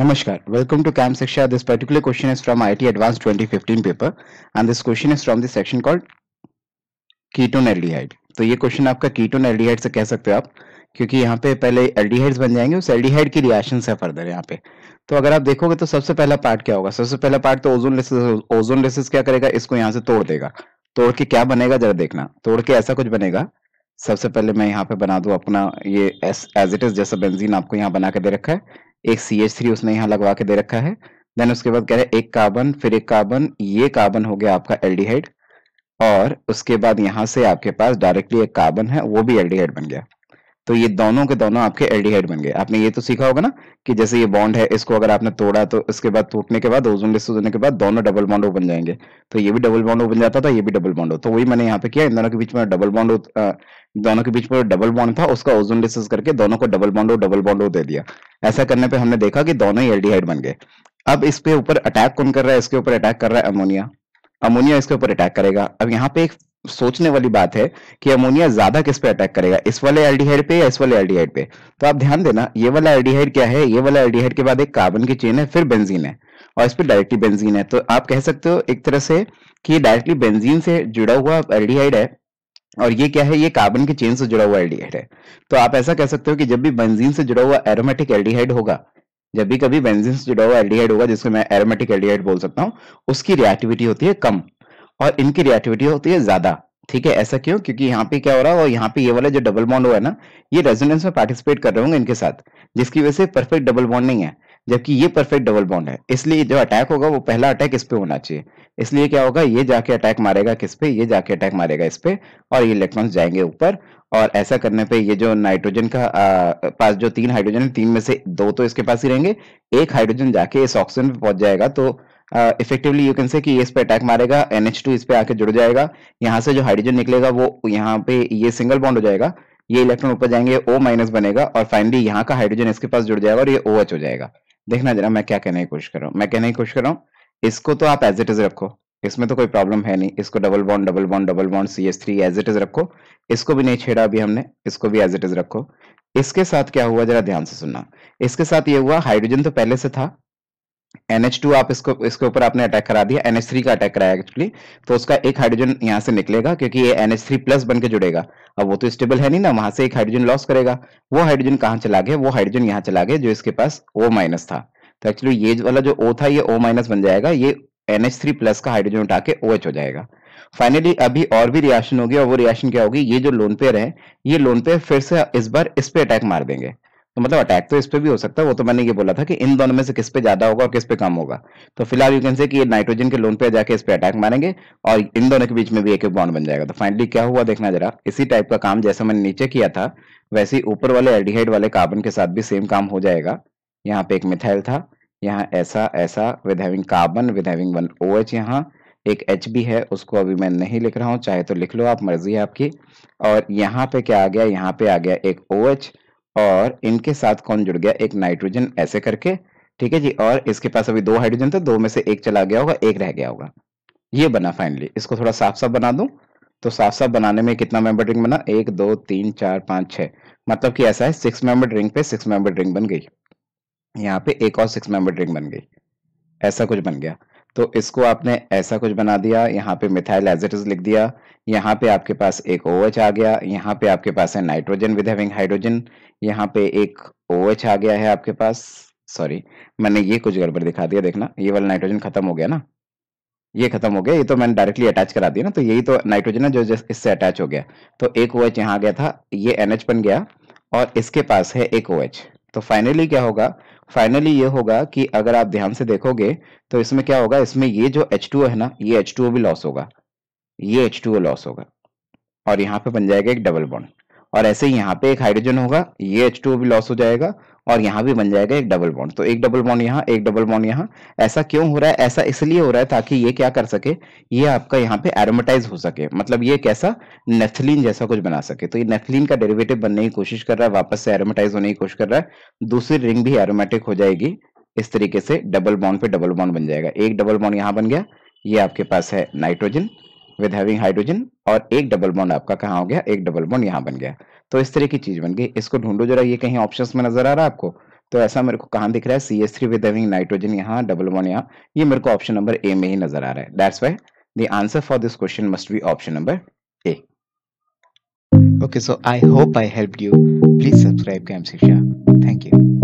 Namaskar. Welcome to CAM Shiksha. This particular question is from IIT Advanced 2015 paper and this question is from the section called ketone aldehyde तो ये question आपका ketone aldehyde से कह सकते हो आप क्योंकि यहाँ पे पहले एल्डिहाइड्स बन जाएंगे उस एल्डिहाइड की रिएक्शन है फर्दर यहाँ पे तो अगर आप देखोगे तो सबसे पहला पार्ट क्या होगा सबसे पहला पार्ट तो ओजोन लेसिस ओजोन लेसिस क्या करेगा इसको यहाँ से तोड़ देगा तोड़ के क्या बनेगा जरा देखना तोड़ के ऐसा कुछ बनेगा सबसे पहले मैं यहाँ पे बना दू अपना ये एस एज इट इज जैसा बेंजीन आपको यहाँ बना के दे रखा है एक सी एच थ्री उसने यहाँ लगवा के दे रखा है देन उसके बाद कह रहे हैं एक कार्बन फिर एक कार्बन ये कार्बन हो गया आपका एल्डिहाइड और उसके बाद यहाँ से आपके पास डायरेक्टली एक कार्बन है वो भी एल्डिहाइड बन गया तो ये दोनों के दोनों आपके एल्डिहाइड बन गए आपने ये तो सीखा होगा ना कि जैसे ये बॉन्ड है इसको अगर आपने तोड़ा तो इसके बाद टूटने के बाद ओजोन डिस्टोज होने के बाद दोनों डबल बॉन्ड बन जाएंगे तो ये भी डबल बॉन्ड बन जाता था ये भी डबल बॉन्ड हो तो वही मैंने यहाँ पे किया इन दोनों के बीच में डबल बॉन्ड दोनों के बीच में डबल बॉन्ड था उसका ओजोन डिस्टोज करके दोनों को डबल बॉन्ड और डबल बॉन्ड दे दिया ऐसा करने पर हमने देखा कि दोनों ही एल्डिहाइड बन गए अब इस पे ऊपर अटैक कौन कर रहा है इसके ऊपर अटैक कर रहा है अमोनिया अमोनिया इसके ऊपर अटैक करेगा अब यहाँ पे एक सोचने वाली बात है कि अमोनिया ज्यादा किस पे अटैक करेगा इस वाले एल्डिहाइड पे या इस वाले एल्डिहाइड पे तो आप ध्यान देना ये वाला एल्डिहाइड क्या है ये वाला एल्डिहाइड के बाद एक कार्बन की चेन है फिर बेंजीन है और इस पर डायरेक्टली बेंजीन है तो आप कह सकते हो एक तरह से कि डायरेक्टली बेंजीन से जुड़ा हुआ एल्डिहाइड है और ये क्या है ये कार्बन की चेन से जुड़ा हुआ एल्डिहाइड है तो आप ऐसा कह सकते हो कि जब भी बेंजीन से जुड़ा हुआ एरोमेटिक एल्डिहाइड होगा जब भी कभी बेंजीन से जुड़ा हुआ एल्डिहाइड होगा जिसको मैं एरोमेटिक एल्डिहाइड बोल सकता हूँ उसकी रिएक्टिविटी होती है कम और इनकी रिएक्टिविटी होती है ज्यादा ठीक है ऐसा क्यों क्योंकि यहाँ पे क्या हो रहा है और यहाँ पे ये वाला जो डबल बॉन्ड हुआ है ना ये रेजोनेंस में पार्टिसिपेट कर रहे होंगे इनके साथ जिसकी वजह से परफेक्ट डबल बॉन्ड नहीं है जबकि ये परफेक्ट डबल बॉन्ड है इसलिए जो अटैक होगा वो पहला अटैक इस पे होना चाहिए इसलिए क्या होगा ये जाके अटैक मारेगा किस पे ये जाके अटैक मारेगा इस पे और ये इलेक्ट्रॉन्स जाएंगे ऊपर और ऐसा करने पे ये जो नाइट्रोजन का आ, पास जो तीन हाइड्रोजन है तीन में से दो तो इसके पास ही रहेंगे एक हाइड्रोजन जाके इस ऑक्सीजन पे पहुंच जाएगा तो इफेक्टिवली यू कैन से कि ये इस पे अटैक मारेगा एन एच टू इस पे आके जुड़ जाएगा यहाँ से जो हाइड्रोजन निकलेगा वो यहाँ पे ये सिंगल बॉन्ड हो जाएगा ये इलेक्ट्रॉन ऊपर जाएंगे ओ माइनस बनेगा और फाइनली यहाँ का हाइड्रोजन इसके पास जुड़ जाएगा और ये ओ OH हो जाएगा देखना जरा मैं क्या कहने की कोशिश कर रहा हूँ मैं कहने की कोशिश कर रहा हूँ इसको तो आप एज इट इज रखो इसमें तो कोई प्रॉब्लम है नहीं इसको double bond double bond double bond C S three as it is रखो इसको भी नहीं छेड़ा अभी हमने इसको भी एज इट इज रखो इसके साथ क्या हुआ जरा ध्यान से सुनना इसके साथ ये हुआ हाइड्रोजन तो पहले से था NH2 आप इसको इसके ऊपर आपने अटैक करा दिया NH3 का अटैक कराया एक्चुअली तो उसका एक हाइड्रोजन यहाँ से निकलेगा क्योंकि ये NH3 प्लस बन के जुड़ेगा अब वो तो स्टेबल है नहीं ना वहां से एक हाइड्रोजन लॉस करेगा वो हाइड्रोजन कहाँ चला गया वो हाइड्रोजन यहाँ चला गया जो इसके पास O माइनस था तो एक्चुअली ये वाला जो ओ था ये ओ माइनस बन जाएगा ये NH3 प्लस का हाइड्रोजन उठा के ओ हो जाएगा फाइनली अभी और भी रिएक्शन होगी और वो रिएक्शन क्या होगी ये जो लोन पेयर है ये लोन पेयर फिर से इस बार इस पे अटैक मार देंगे तो मतलब अटैक तो इस पे भी हो सकता है वो तो मैंने ये बोला था कि इन दोनों में से किस पे ज्यादा होगा और किस पे कम होगा तो फिलहाल यू कैन से कि नाइट्रोजन के लोन पे जाके इस पे अटैक मारेंगे और इन दोनों के बीच में भी एक बॉन्ड बन जाएगा तो फाइनली क्या हुआ देखना जरा इसी टाइप का काम जैसा मैंने नीचे किया था वैसे ऊपर वाले एल्डिहाइड वाले कार्बन के साथ भी सेम काम हो जाएगा यहाँ पे एक मिथाइल था यहाँ ऐसा ऐसा with having carbon with having one O H यहाँ एक एच भी है उसको अभी मैं नहीं लिख रहा हूँ चाहे तो लिख लो आप मर्जी है आपकी और यहाँ पे क्या आ गया यहाँ पे आ गया एक ओ OH, एच और इनके साथ कौन जुड़ गया एक नाइट्रोजन ऐसे करके ठीक है जी और इसके पास अभी दो हाइड्रोजन थे दो में से एक चला गया होगा एक रह गया होगा ये बना फाइनली इसको थोड़ा साफ साफ बना दू तो साफ साफ बनाने में कितना मेंबर रिंग बना एक दो तीन चार पांच छह मतलब कि ऐसा है सिक्स मेंबर रिंग पे सिक्स मेंबर रिंग बन गई यहाँ पे एक और सिक्स मेंबर रिंग बन गई ऐसा कुछ बन गया तो इसको आपने ऐसा कुछ बना दिया यहाँ पे मिथाइल एजेटिस लिख दिया यहाँ पे आपके पास एक ओ OH आ गया यहाँ पे आपके पास है नाइट्रोजन विद हैविंग हाइड्रोजन यहाँ पे एक ओ OH आ गया है आपके पास सॉरी मैंने ये कुछ गड़बड़ दिखा दिया देखना ये वाला नाइट्रोजन खत्म हो गया ना ये खत्म हो गया ये तो मैंने डायरेक्टली अटैच करा दिया ना तो यही तो नाइट्रोजन है जो इससे अटैच हो गया तो एक ओ OH यहाँ आ गया था ये एन बन गया और इसके पास है एक ओ OH. तो फाइनली क्या होगा फाइनली ये होगा कि अगर आप ध्यान से देखोगे तो इसमें क्या होगा इसमें ये जो एच है ना ये एच भी लॉस होगा ये एच लॉस होगा और यहाँ पे बन जाएगा एक डबल बॉन्ड और ऐसे ही यहाँ पे एक हाइड्रोजन होगा ये एच टू भी लॉस हो जाएगा और यहाँ भी बन जाएगा एक डबल बॉन्ड तो एक डबल बॉन्ड यहाँ एक डबल बॉन्ड यहाँ ऐसा क्यों हो रहा है ऐसा इसलिए हो रहा है ताकि ये क्या कर सके ये आपका यहाँ पे एरोमेटाइज हो सके मतलब ये कैसा नेफ्थलीन जैसा कुछ बना सके तो ये नेफ्थलीन का डेरिवेटिव बनने की कोशिश कर रहा है वापस से एरोमेटाइज होने की कोशिश कर रहा है दूसरी रिंग भी एरोमेटिक हो जाएगी इस तरीके से डबल बॉन्ड पे डबल बॉन्ड बन जाएगा एक डबल बॉन्ड यहाँ बन गया ये आपके पास है नाइट्रोजन विद हैविंग हाइड्रोजन और एक डबल बॉन्ड आपका कहाँ हो गया एक डबल बॉन्ड यहाँ बन गया तो इस तरह की चीज बन गई इसको ढूंढो जरा ये कहीं ऑप्शंस में नजर आ रहा है आपको तो ऐसा मेरे को कहाँ दिख रहा है C S three with having nitrogen यहाँ डबल बॉन्ड यहाँ ये मेरे को ऑप्शन नंबर ए में ही नजर आ रहा है that's why the answer for this question must be option number A Okay, so I hope I helped you. Please subscribe to MCSha. Thank you.